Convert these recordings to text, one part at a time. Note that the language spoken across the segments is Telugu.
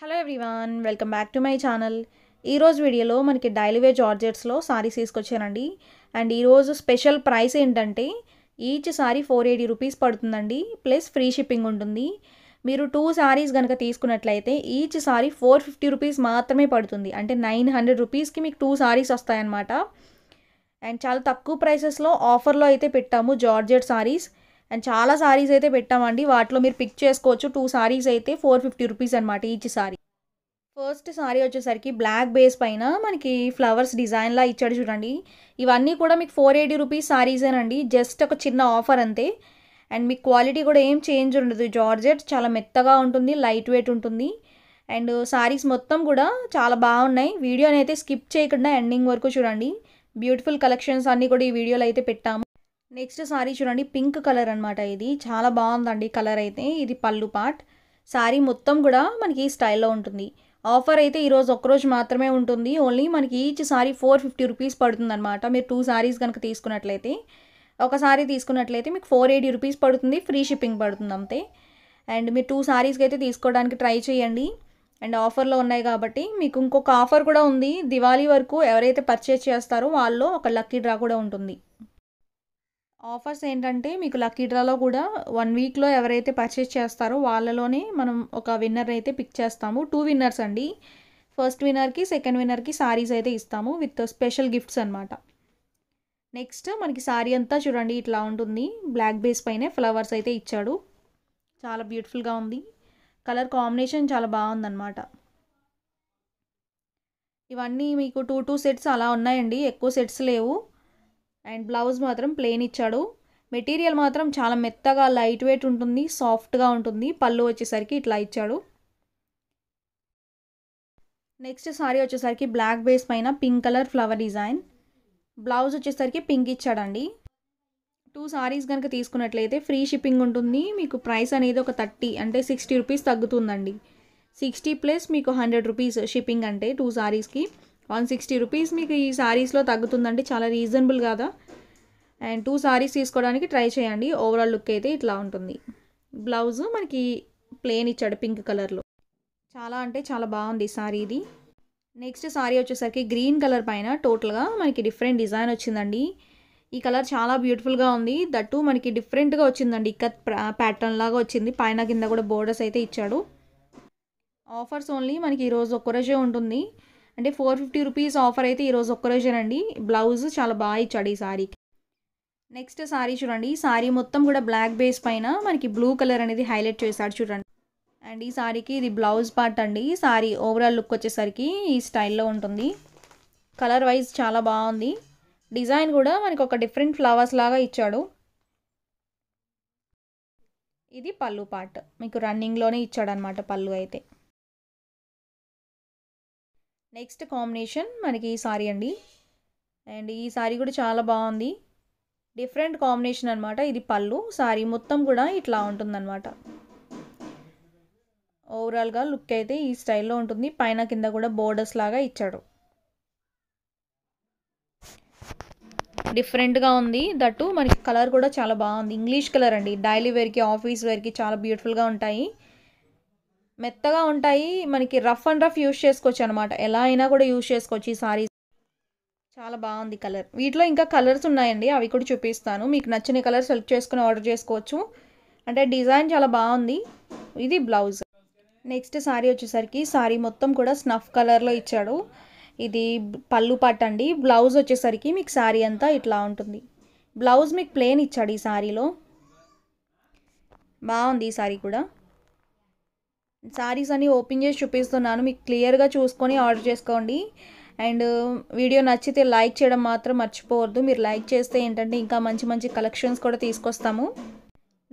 hello everyone welcome back to my channel ఈరోజు వీడియోలో మనకి డైలీ జార్జెట్స్లో సారీస్ తీసుకొచ్చానండి అండ్ ఈరోజు స్పెషల్ ప్రైస్ ఏంటంటే each sari four eighty rupees పడుతుందండి ప్లస్ ఫ్రీ షిప్పింగ్ ఉంటుంది మీరు టూ సారీస్ కనుక తీసుకున్నట్లయితే each sari four fifty rupees మాత్రమే పడుతుంది అంటే నైన్ హండ్రెడ్ రూపీస్కి మీకు టూ సారీస్ వస్తాయన్నమాట అండ్ చాలా తక్కువ ప్రైసెస్లో ఆఫర్లో అయితే పెట్టాము జార్జెట్ సారీస్ అండ్ చాలా సారీస్ అయితే పెట్టామండి వాటిలో మీరు పిక్ చేసుకోవచ్చు టూ సారీస్ అయితే ఫోర్ ఫిఫ్టీ రూపీస్ అనమాట ఈచ్ సారీ ఫస్ట్ సారీ వచ్చేసరికి బ్లాక్ బేస్ పైన మనకి ఫ్లవర్స్ డిజైన్లా ఇచ్చాడు చూడండి ఇవన్నీ కూడా మీకు ఫోర్ ఎయిటీ రూపీస్ సారీసేనండి జస్ట్ ఒక చిన్న ఆఫర్ అంతే అండ్ మీకు క్వాలిటీ కూడా ఏం చేంజ్ ఉండదు జార్జెట్ చాలా మెత్తగా ఉంటుంది లైట్ వెయిట్ ఉంటుంది అండ్ సారీస్ మొత్తం కూడా చాలా బాగున్నాయి వీడియోని అయితే స్కిప్ చేయకుండా ఎండింగ్ వరకు చూడండి బ్యూటిఫుల్ కలెక్షన్స్ అన్నీ కూడా ఈ వీడియోలో అయితే పెట్టాము నెక్స్ట్ సారీ చూడండి పింక్ కలర్ అనమాట ఇది చాలా బాగుందండి కలర్ అయితే ఇది పళ్ళు పార్ట్ సారీ మొత్తం కూడా మనకి స్టైల్లో ఉంటుంది ఆఫర్ అయితే ఈరోజు ఒక్కరోజు మాత్రమే ఉంటుంది ఓన్లీ మనకి each sari four fifty rupees అనమాట మీరు టూ సారీస్ కనుక తీసుకున్నట్లయితే ఒక సారీ తీసుకున్నట్లయితే మీకు ఫోర్ ఎయిటీ రూపీస్ పడుతుంది ఫ్రీ షిప్పింగ్ పడుతుంది అంతే అండ్ మీరు టూ సారీస్కి అయితే తీసుకోవడానికి ట్రై చేయండి అండ్ ఆఫర్లో ఉన్నాయి కాబట్టి మీకు ఇంకొక ఆఫర్ కూడా ఉంది దివాళీ వరకు ఎవరైతే పర్చేస్ చేస్తారో వాళ్ళు ఒక లక్కీ డ్రా కూడా ఉంటుంది ఆఫర్స్ ఏంటంటే మీకు లక్కీ డ్రాలో కూడా వన్ వీక్లో ఎవరైతే పర్చేస్ చేస్తారో వాళ్ళలోనే మనం ఒక విన్నర్ అయితే పిక్ చేస్తాము టూ విన్నర్స్ అండి ఫస్ట్ విన్నర్కి సెకండ్ విన్నర్కి సారీస్ అయితే ఇస్తాము విత్ స్పెషల్ గిఫ్ట్స్ అనమాట నెక్స్ట్ మనకి సారీ అంతా చూడండి ఇట్లా ఉంటుంది బ్లాక్ బేస్ పైనే ఫ్లవర్స్ అయితే ఇచ్చాడు చాలా బ్యూటిఫుల్గా ఉంది కలర్ కాంబినేషన్ చాలా బాగుందన్నమాట ఇవన్నీ మీకు టూ టూ సెట్స్ అలా ఉన్నాయండి ఎక్కువ సెట్స్ లేవు అండ్ బ్లౌజ్ మాత్రం ప్లెయిన్ ఇచ్చాడు మెటీరియల్ మాత్రం చాలా మెత్తగా లైట్ వెయిట్ ఉంటుంది సాఫ్ట్గా ఉంటుంది పళ్ళు వచ్చేసరికి ఇట్లా ఇచ్చాడు నెక్స్ట్ సారీ వచ్చేసరికి బ్లాక్ బేస్ పైన pink colour flower design blouse వచ్చేసరికి పింక్ ఇచ్చాడండి టూ సారీస్ కనుక తీసుకున్నట్లయితే ఫ్రీ షిప్పింగ్ ఉంటుంది మీకు ప్రైస్ అనేది ఒక థర్టీ అంటే సిక్స్టీ రూపీస్ తగ్గుతుందండి సిక్స్టీ ప్లస్ మీకు హండ్రెడ్ రూపీస్ షిప్పింగ్ అంటే టూ సారీస్కి వన్ సిక్స్టీ రూపీస్ మీకు ఈ శారీస్లో తగ్గుతుందండి చాలా రీజనబుల్ కదా అండ్ టూ శారీస్ తీసుకోవడానికి ట్రై చేయండి ఓవరాల్ లుక్ అయితే ఇట్లా ఉంటుంది బ్లౌజ్ మనకి ప్లేన్ ఇచ్చాడు పింక్ కలర్లో చాలా అంటే చాలా బాగుంది సారీ ఇది నెక్స్ట్ సారీ వచ్చేసరికి గ్రీన్ కలర్ పైన టోటల్గా మనకి డిఫరెంట్ డిజైన్ వచ్చిందండి ఈ కలర్ చాలా బ్యూటిఫుల్గా ఉంది దట్టు మనకి డిఫరెంట్గా వచ్చిందండి కత్ ప్యాటర్న్ లాగా వచ్చింది పైన కింద కూడా బోర్డర్స్ అయితే ఇచ్చాడు ఆఫర్స్ ఓన్లీ మనకి ఈరోజు ఒక్క రోజే ఉంటుంది అంటే ఫోర్ ఫిఫ్టీ రూపీస్ ఆఫర్ అయితే ఈరోజు ఒక్కరోజేనండి బ్లౌజ్ చాలా బాగా ఇచ్చాడు ఈ శారీకి నెక్స్ట్ శారీ చూడండి ఈ శారీ మొత్తం కూడా బ్లాక్ బేస్ పైన మనకి బ్లూ కలర్ అనేది హైలైట్ చేశాడు చూడండి అండ్ ఈ శారీకి ఇది బ్లౌజ్ పార్ట్ అండి సారీ శారీ ఓవరాల్ లుక్ వచ్చేసరికి ఈ స్టైల్లో ఉంటుంది కలర్ వైజ్ చాలా బాగుంది డిజైన్ కూడా మనకి ఒక డిఫరెంట్ ఫ్లవర్స్ లాగా ఇచ్చాడు ఇది పళ్ళు పార్ట్ మీకు రన్నింగ్లోనే ఇచ్చాడు అనమాట పళ్ళు అయితే నెక్స్ట్ కాంబినేషన్ మనకి ఈ సారీ అండి అండ్ ఈ సారీ కూడా చాలా బాగుంది డిఫరెంట్ కాంబినేషన్ అనమాట ఇది పళ్ళు సారీ మొత్తం కూడా ఇట్లా ఉంటుందన్నమాట ఓవరాల్గా లుక్ అయితే ఈ స్టైల్లో ఉంటుంది పైన కింద కూడా బోర్డర్స్ లాగా ఇచ్చాడు డిఫరెంట్గా ఉంది దట్టు మనకి కలర్ కూడా చాలా బాగుంది ఇంగ్లీష్ కలర్ అండి డైలీ వేర్కి ఆఫీస్ వేర్కి చాలా బ్యూటిఫుల్గా ఉంటాయి మెత్తగా ఉంటాయి మనకి రఫ్ అండ్ రఫ్ యూస్ చేసుకోవచ్చు అనమాట ఎలా అయినా కూడా యూస్ చేసుకోవచ్చు ఈ సారీస్ చాలా బాగుంది కలర్ వీటిలో ఇంకా కలర్స్ ఉన్నాయండి అవి కూడా చూపిస్తాను మీకు నచ్చిన కలర్ సెలెక్ట్ చేసుకుని ఆర్డర్ చేసుకోవచ్చు అంటే డిజైన్ చాలా బాగుంది ఇది బ్లౌజ్ నెక్స్ట్ శారీ వచ్చేసరికి శారీ మొత్తం కూడా స్నఫ్ కలర్లో ఇచ్చాడు ఇది పళ్ళు పట్టు అండి బ్లౌజ్ వచ్చేసరికి మీకు శారీ అంతా ఇట్లా ఉంటుంది బ్లౌజ్ మీకు ప్లేన్ ఇచ్చాడు ఈ శారీలో బాగుంది ఈ శారీ కూడా శారీస్ అన్నీ ఓపెన్ చేసి చూపిస్తున్నాను మీకు క్లియర్గా చూసుకొని ఆర్డర్ చేసుకోండి అండ్ వీడియో నచ్చితే లైక్ చేయడం మాత్రం మర్చిపోవద్దు మీరు లైక్ చేస్తే ఏంటంటే ఇంకా మంచి మంచి కలెక్షన్స్ కూడా తీసుకొస్తాము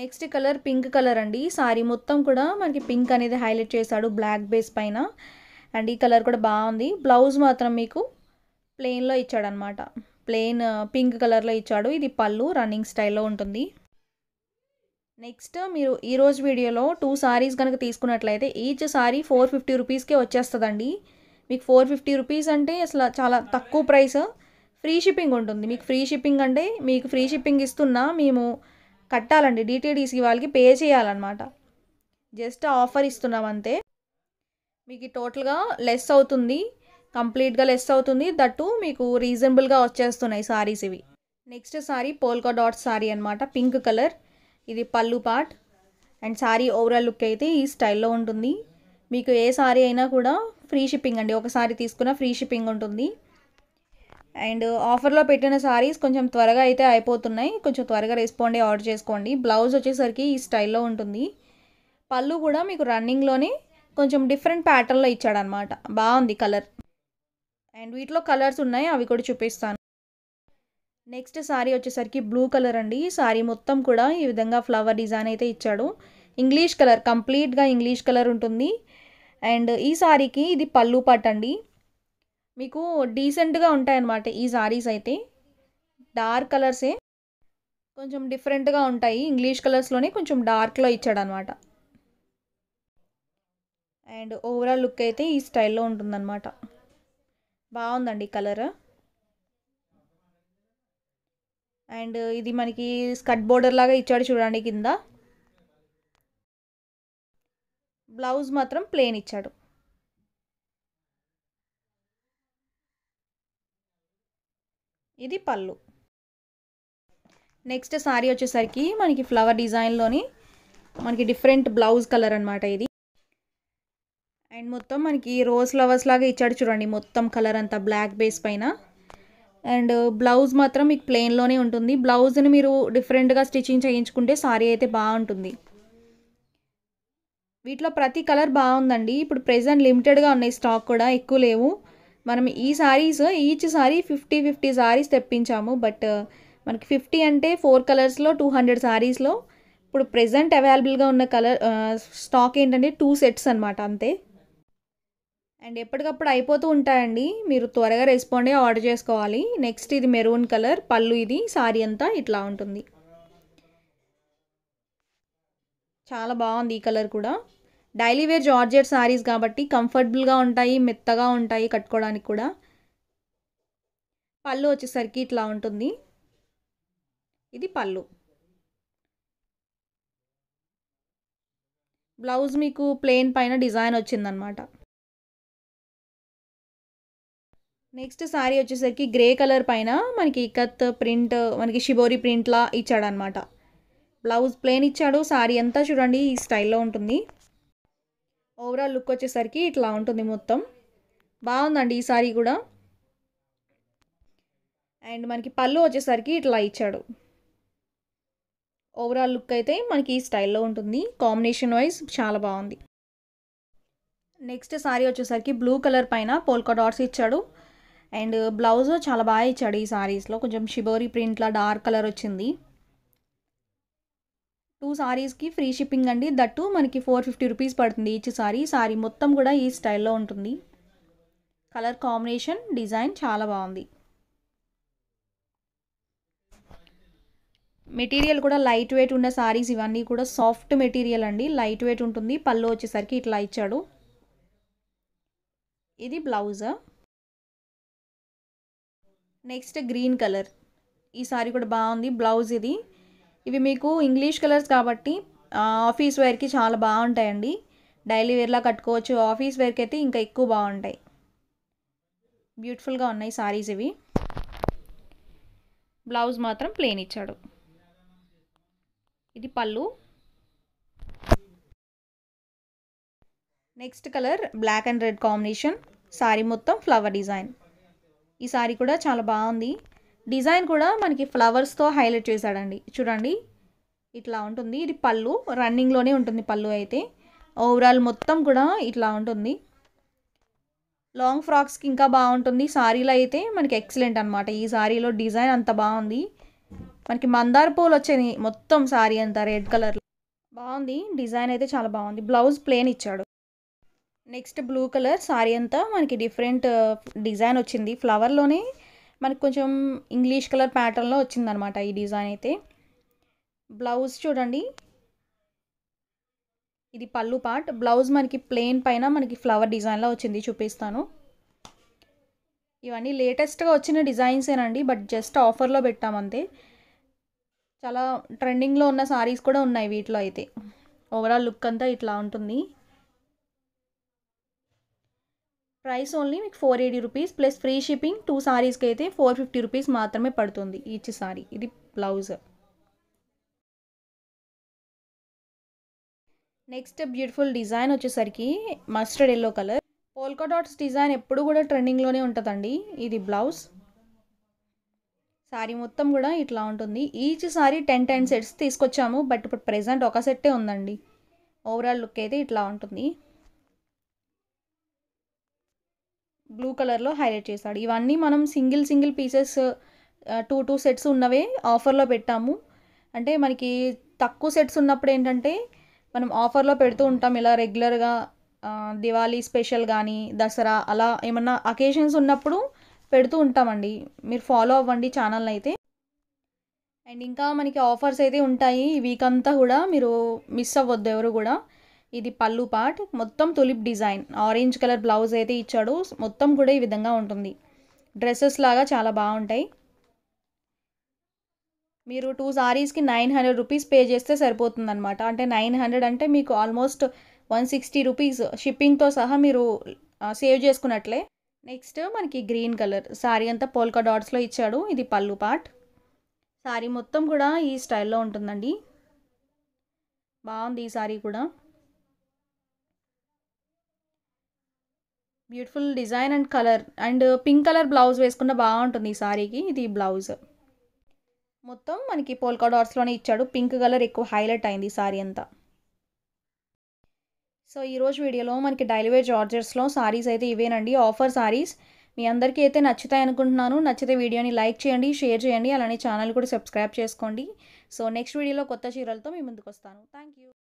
నెక్స్ట్ కలర్ పింక్ కలర్ అండి సారీ మొత్తం కూడా మనకి పింక్ అనేది హైలైట్ చేశాడు బ్లాక్ బేస్ పైన అండ్ ఈ కలర్ కూడా బాగుంది బ్లౌజ్ మాత్రం మీకు ప్లెయిన్లో ఇచ్చాడనమాట ప్లెయిన్ uh, పింక్ కలర్లో ఇచ్చాడు ఇది పళ్ళు రన్నింగ్ స్టైల్లో ఉంటుంది నెక్స్ట్ మీరు ఈరోజు వీడియోలో టూ సారీస్ కనుక తీసుకున్నట్లయితే ఈచ్ సారీ ఫోర్ ఫిఫ్టీ రూపీస్కే వచ్చేస్తుందండి మీకు ఫోర్ ఫిఫ్టీ రూపీస్ అంటే అసలు చాలా తక్కువ ప్రైస్ ఫ్రీ షిప్పింగ్ ఉంటుంది మీకు ఫ్రీ షిప్పింగ్ అంటే మీకు ఫ్రీ షిప్పింగ్ ఇస్తున్నా మేము కట్టాలండి డిటీడీసీ వాళ్ళకి పే చేయాలన్నమాట జస్ట్ ఆఫర్ ఇస్తున్నాం అంతే మీకు టోటల్గా లెస్ అవుతుంది కంప్లీట్గా లెస్ అవుతుంది దట్టు మీకు రీజనబుల్గా వచ్చేస్తున్నాయి సారీస్ ఇవి next sari polka dot sari అనమాట పింక్ కలర్ ఇది pallu part and sari overall look అయితే ఈ స్టైల్లో ఉంటుంది మీకు ఏ శారీ అయినా కూడా ఫ్రీ షిప్పింగ్ అండి ఒకసారి తీసుకున్న ఫ్రీ షిప్పింగ్ ఉంటుంది అండ్ ఆఫర్లో పెట్టిన శారీస్ కొంచెం త్వరగా అయితే అయిపోతున్నాయి కొంచెం త్వరగా రెస్పాండ్ ఆర్డర్ చేసుకోండి బ్లౌజ్ వచ్చేసరికి ఈ స్టైల్లో ఉంటుంది పళ్ళు కూడా మీకు రన్నింగ్లోనే కొంచెం డిఫరెంట్ ప్యాటర్న్లో ఇచ్చాడనమాట బాగుంది కలర్ అండ్ వీటిలో కలర్స్ ఉన్నాయి అవి కూడా చూపిస్తాను నెక్స్ట్ శారీ వచ్చేసరికి బ్లూ కలర్ అండి శారీ మొత్తం కూడా ఈ విధంగా ఫ్లవర్ డిజైన్ అయితే ఇచ్చాడు ఇంగ్లీష్ కలర్ కంప్లీట్గా ఇంగ్లీష్ కలర్ ఉంటుంది అండ్ ఈ శారీకి ఇది పళ్ళు పాట అండి మీకు డీసెంట్గా ఉంటాయన్నమాట ఈ శారీస్ అయితే డార్క్ కలర్సే కొంచెం డిఫరెంట్గా ఉంటాయి ఇంగ్లీష్ కలర్స్లోనే కొంచెం డార్క్లో ఇచ్చాడనమాట అండ్ ఓవరాల్ లుక్ అయితే ఈ స్టైల్లో ఉంటుందన్నమాట బాగుందండి కలర్ అండ్ ఇది మనకి స్కట్ బోర్డర్ లాగా ఇచ్చాడు చూడండి కింద బ్లౌజ్ మాత్రం ప్లేన్ ఇచ్చాడు ఇది పళ్ళు నెక్స్ట్ శారీ వచ్చేసరికి మనకి ఫ్లవర్ డిజైన్లోని మనకి డిఫరెంట్ బ్లౌజ్ కలర్ అనమాట ఇది అండ్ మొత్తం మనకి రోజ్ ఫ్లవర్స్ లాగా ఇచ్చాడు చూడండి మొత్తం కలర్ అంతా బ్లాక్ బేస్ పైన అండ్ బ్లౌజ్ మాత్రం మీకు ప్లెయిన్లోనే ఉంటుంది బ్లౌజ్ని మీరు డిఫరెంట్గా స్టిచ్చింగ్ చేయించుకుంటే సారీ అయితే బాగుంటుంది వీటిలో ప్రతి కలర్ బాగుందండి ఇప్పుడు ప్రెజెంట్ లిమిటెడ్గా ఉన్నాయి స్టాక్ కూడా ఎక్కువ లేవు మనం ఈ saris each sari fifty fifty saris తెప్పించాము బట్ మనకి ఫిఫ్టీ అంటే ఫోర్ కలర్స్లో టూ హండ్రెడ్ సారీస్లో ఇప్పుడు ప్రజెంట్ అవైలబుల్గా ఉన్న కలర్ స్టాక్ ఏంటంటే టూ సెట్స్ అనమాట అంతే అండ్ ఎప్పటికప్పుడు అయిపోతూ ఉంటాయండి మీరు త్వరగా రెస్పాండ్ అయ్యి ఆర్డర్ చేసుకోవాలి నెక్స్ట్ ఇది మెరూన్ కలర్ పళ్ళు ఇది సారీ అంతా ఇట్లా ఉంటుంది చాలా బాగుంది ఈ కలర్ కూడా డైలీ వేర్ జార్జెట్ సారీస్ కాబట్టి కంఫర్టబుల్గా ఉంటాయి మెత్తగా ఉంటాయి కట్టుకోవడానికి కూడా పళ్ళు వచ్చేసరికి ఇట్లా ఉంటుంది ఇది పళ్ళు బ్లౌజ్ మీకు ప్లెయిన్ పైన డిజైన్ వచ్చిందనమాట నెక్స్ట్ శారీ వచ్చేసరికి గ్రే కలర్ పైన మనకి కత్ ప్రింట్ మనకి షిబోరి ప్రింట్లా ఇచ్చాడనమాట బ్లౌజ్ ప్లేన్ ఇచ్చాడు శారీ అంతా చూడండి ఈ స్టైల్లో ఉంటుంది ఓవరాల్ లుక్ వచ్చేసరికి ఇట్లా ఉంటుంది మొత్తం బాగుందండి ఈ సారీ కూడా అండ్ మనకి పళ్ళు వచ్చేసరికి ఇట్లా ఇచ్చాడు ఓవరాల్ లుక్ అయితే మనకి ఈ స్టైల్లో ఉంటుంది కాంబినేషన్ వైజ్ చాలా బాగుంది నెక్స్ట్ సారీ వచ్చేసరికి బ్లూ కలర్ పైన పోల్కా డాట్స్ ఇచ్చాడు అండ్ బ్లౌజ్ చాలా బాగా ఇచ్చాడు ఈ సారీస్లో కొంచెం షిబోరీ ప్రింట్లో డార్క్ కలర్ వచ్చింది టూ సారీస్కి ఫ్రీ షిప్పింగ్ అండి దట్టు మనకి ఫోర్ ఫిఫ్టీ రూపీస్ పడుతుంది ఈచ్ సారీ సారీ మొత్తం కూడా ఈ స్టైల్లో ఉంటుంది కలర్ కాంబినేషన్ డిజైన్ చాలా బాగుంది మెటీరియల్ కూడా లైట్ వెయిట్ ఉన్న సారీస్ ఇవన్నీ కూడా సాఫ్ట్ మెటీరియల్ అండి లైట్ వెయిట్ ఉంటుంది పళ్ళు వచ్చేసరికి ఇట్లా ఇచ్చాడు ఇది బ్లౌజా నెక్స్ట్ గ్రీన్ కలర్ ఈ సారీ కూడా బాగుంది బ్లౌజ్ ఇది ఇవి మీకు ఇంగ్లీష్ కలర్స్ కాబట్టి ఆఫీస్ వేర్కి చాలా బాగుంటాయండి డైలీ వేర్లా కట్టుకోవచ్చు ఆఫీస్ వేర్కి అయితే ఇంకా ఎక్కువ బాగుంటాయి బ్యూటిఫుల్గా ఉన్నాయి సారీస్ ఇవి బ్లౌజ్ మాత్రం ప్లెయిన్ ఇచ్చాడు ఇది pallu next colour black and red combination sari మొత్తం ఫ్లవర్ డిజైన్ ఈ సారీ కూడా చాలా బాగుంది డిజైన్ కూడా మనకి ఫ్లవర్స్తో హైలైట్ చేశాడండి చూడండి ఇట్లా ఉంటుంది ఇది పళ్ళు రన్నింగ్లోనే ఉంటుంది పళ్ళు అయితే ఓవరాల్ మొత్తం కూడా ఇట్లా ఉంటుంది లాంగ్ ఫ్రాక్స్కి ఇంకా బాగుంటుంది సారీలో అయితే మనకి ఎక్సలెంట్ అనమాట ఈ సారీలో డిజైన్ అంత బాగుంది మనకి మందార పూలు వచ్చాయి మొత్తం సారీ అంతా రెడ్ కలర్లో బాగుంది డిజైన్ అయితే చాలా బాగుంది బ్లౌజ్ ప్లేన్ ఇచ్చాడు నెక్స్ట్ బ్లూ కలర్ సారీ అంతా మనకి డిఫరెంట్ డిజైన్ వచ్చింది ఫ్లవర్లోనే మనకు కొంచెం ఇంగ్లీష్ కలర్ ప్యాటర్న్లో వచ్చిందనమాట ఈ డిజైన్ అయితే బ్లౌజ్ చూడండి ఇది పళ్ళు పార్ట్ బ్లౌజ్ మనకి ప్లెయిన్ పైన మనకి ఫ్లవర్ డిజైన్లో వచ్చింది చూపిస్తాను ఇవన్నీ లేటెస్ట్గా వచ్చిన డిజైన్సేనండి బట్ జస్ట్ ఆఫర్లో పెట్టామంతే చాలా ట్రెండింగ్లో ఉన్న సారీస్ కూడా ఉన్నాయి వీటిలో అయితే ఓవరాల్ లుక్ అంతా ఇట్లా ఉంటుంది ప్రైస్ ఓన్లీ మీకు four eighty rupees plus free shipping two సారీస్కి అయితే ఫోర్ ఫిఫ్టీ రూపీస్ మాత్రమే పడుతుంది ఈచ్ సారీ ఇది బ్లౌజ్ నెక్స్ట్ బ్యూటిఫుల్ డిజైన్ వచ్చేసరికి mustard yellow colour polka dots dots design ఎప్పుడు కూడా ట్రెండింగ్లోనే ఉంటుందండి ఇది బ్లౌజ్ సారీ మొత్తం కూడా ఇట్లా ఉంటుంది each sari ten ten sets తీసుకొచ్చాము బట్ ఇప్పుడు ప్రజెంట్ ఒక సెట్టే ఉందండి ఓవరాల్ లుక్ అయితే ఇట్లా ఉంటుంది బ్లూ కలర్లో హైలైట్ చేశాడు ఇవన్నీ మనం single single pieces two two sets ఉన్నవే ఆఫర్లో పెట్టాము అంటే మనకి తక్కువ సెట్స్ ఉన్నప్పుడు ఏంటంటే మనం ఆఫర్లో పెడుతూ ఉంటాం ఇలా రెగ్యులర్గా దివాళీ స్పెషల్ కానీ దసరా అలా ఏమన్నా అకేషన్స్ ఉన్నప్పుడు పెడుతూ ఉంటామండి మీరు ఫాలో అవ్వండి ఛానల్ని అయితే అండ్ ఇంకా మనకి ఆఫర్స్ అయితే ఉంటాయి వీక్ అంతా కూడా మీరు మిస్ అవ్వద్దు ఎవరు కూడా ఇది పళ్ళు పార్ట్ మొత్తం tulip design orange colour blouse అయితే ఇచ్చాడు మొత్తం కూడా ఈ విధంగా ఉంటుంది డ్రెస్సెస్ లాగా చాలా బాగుంటాయి మీరు టూ సారీస్కి నైన్ హండ్రెడ్ రూపీస్ పే చేస్తే అనమాట అంటే నైన్ హండ్రెడ్ అంటే మీకు ఆల్మోస్ట్ వన్ సిక్స్టీ రూపీస్ షిప్పింగ్తో సహా మీరు సేవ్ చేసుకున్నట్లే నెక్స్ట్ మనకి గ్రీన్ కలర్ శారీ అంతా పోల్కా డాట్స్లో ఇచ్చాడు ఇది పళ్ళు పార్ట్ శారీ మొత్తం కూడా ఈ స్టైల్లో ఉంటుందండి బాగుంది ఈ శారీ కూడా beautiful design and colour and pink colour blouse వేసుకున్న బాగుంటుంది ఈ సారీకి ఇది బ్లౌజ్ మొత్తం మనకి పోల్కా డాట్స్లోనే ఇచ్చాడు పింక్ కలర్ ఎక్కువ హైలైట్ అయింది ఈ సారీ అంతా సో ఈరోజు వీడియోలో మనకి డైలివే జార్జర్స్లో సారీస్ అయితే ఇవేనండి ఆఫర్ సారీస్ మీ అందరికీ అయితే నచ్చుతాయి అనుకుంటున్నాను నచ్చితే వీడియోని లైక్ చేయండి షేర్ చేయండి అలానే ఛానల్ కూడా సబ్స్క్రైబ్ చేసుకోండి సో నెక్స్ట్ వీడియోలో కొత్త చీరలతో మీ ముందుకు వస్తాను థ్యాంక్ యూ